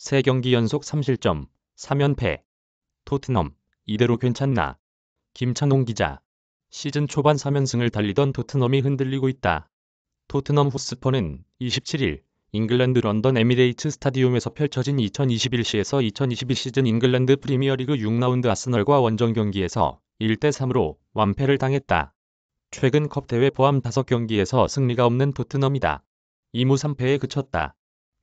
3경기 연속 3실점, 3연패. 토트넘, 이대로 괜찮나? 김창홍 기자. 시즌 초반 3연승을 달리던 토트넘이 흔들리고 있다. 토트넘 후스퍼는 27일 잉글랜드 런던 에미레이츠 스타디움에서 펼쳐진 2021시에서 2022 시즌 잉글랜드 프리미어리그 6라운드 아스널과 원정 경기에서 1대3으로 완패를 당했다. 최근 컵 대회 포함 5경기에서 승리가 없는 토트넘이다. 2무 3패에 그쳤다.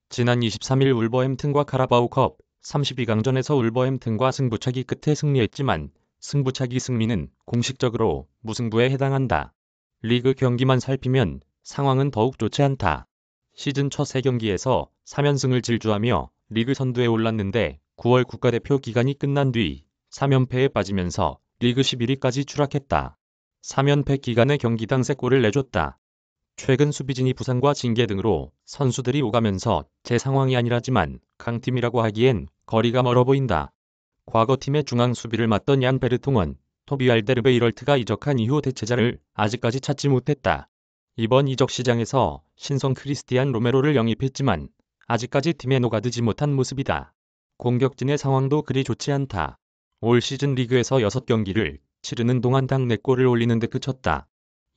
지난 23일 울버햄튼과 카라바오컵 32강전에서 울버햄튼과 승부차기 끝에 승리했지만 승부차기 승리는 공식적으로 무승부에 해당한다. 리그 경기만 살피면 상황은 더욱 좋지 않다. 시즌 첫 3경기에서 3연승을 질주하며 리그 선두에 올랐는데 9월 국가대표 기간이 끝난 뒤 3연패에 빠지면서 리그 11위까지 추락했다. 3연패 기간에 경기당 3골을 내줬다. 최근 수비진이 부상과 징계 등으로 선수들이 오가면서 제 상황이 아니라지만 강팀이라고 하기엔 거리가 멀어 보인다. 과거 팀의 중앙 수비를 맡던 얀 베르통은 토비 알데르베이럴트가 이적한 이후 대체자를 아직까지 찾지 못했다. 이번 이적 시장에서 신성 크리스티안 로메로를 영입했지만 아직까지 팀에 녹아들지 못한 모습이다. 공격진의 상황도 그리 좋지 않다. 올 시즌 리그에서 6경기를 치르는 동안 당내골을 네 올리는 데 그쳤다.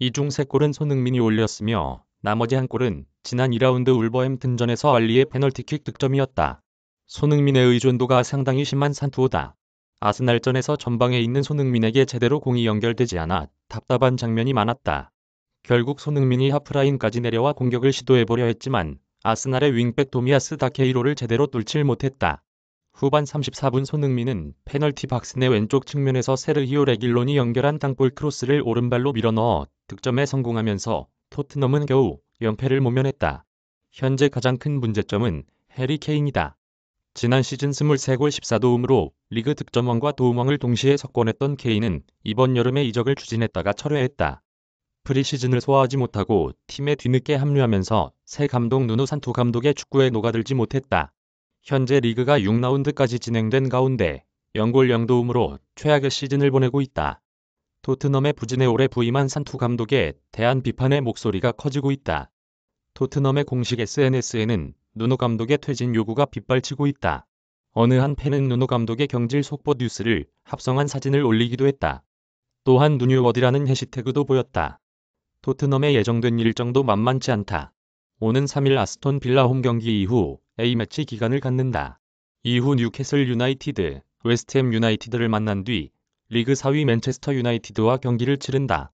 이중 세 골은 손흥민이 올렸으며 나머지 한 골은 지난 2라운드 울버햄튼전에서 알리의 페널티킥 득점이었다. 손흥민의 의존도가 상당히 심한 산투오다. 아스날전에서 전방에 있는 손흥민에게 제대로 공이 연결되지 않아 답답한 장면이 많았다. 결국 손흥민이 하프라인까지 내려와 공격을 시도해보려 했지만 아스날의 윙백 도미아스 다케이로를 제대로 뚫질 못했다. 후반 34분 손흥민은 페널티 박스 내 왼쪽 측면에서 세르히오 레길론이 연결한 땅볼 크로스를 오른발로 밀어넣어 득점에 성공하면서 토트넘은 겨우 연패를 모면했다. 현재 가장 큰 문제점은 해리 케인이다. 지난 시즌 23골 14도움으로 리그 득점왕과 도움왕을 동시에 석권했던 케인은 이번 여름에 이적을 추진했다가 철회했다. 프리시즌을 소화하지 못하고 팀에 뒤늦게 합류하면서 새 감독 누누 산토 감독의 축구에 녹아들지 못했다. 현재 리그가 6라운드까지 진행된 가운데 0골 0도움으로 최악의 시즌을 보내고 있다. 토트넘의 부진에 올해 부임한 산투 감독에 대한 비판의 목소리가 커지고 있다. 토트넘의 공식 SNS에는 누노 감독의 퇴진 요구가 빗발치고 있다. 어느 한 팬은 누노 감독의 경질 속보 뉴스를 합성한 사진을 올리기도 했다. 또한 누뉴워드라는 해시태그도 보였다. 토트넘의 예정된 일정도 만만치 않다. 오는 3일 아스톤 빌라 홈 경기 이후 A매치 기간을 갖는다. 이후 뉴캐슬 유나이티드, 웨스트햄 유나이티드를 만난 뒤 리그 4위 맨체스터 유나이티드와 경기를 치른다.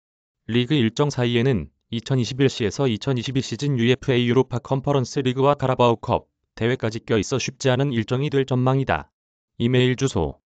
리그 일정 사이에는 2021시에서 2022 시즌 UEFA 유로파 컨퍼런스 리그와 가라바오컵 대회까지 껴있어 쉽지 않은 일정이 될 전망이다. 이메일 주소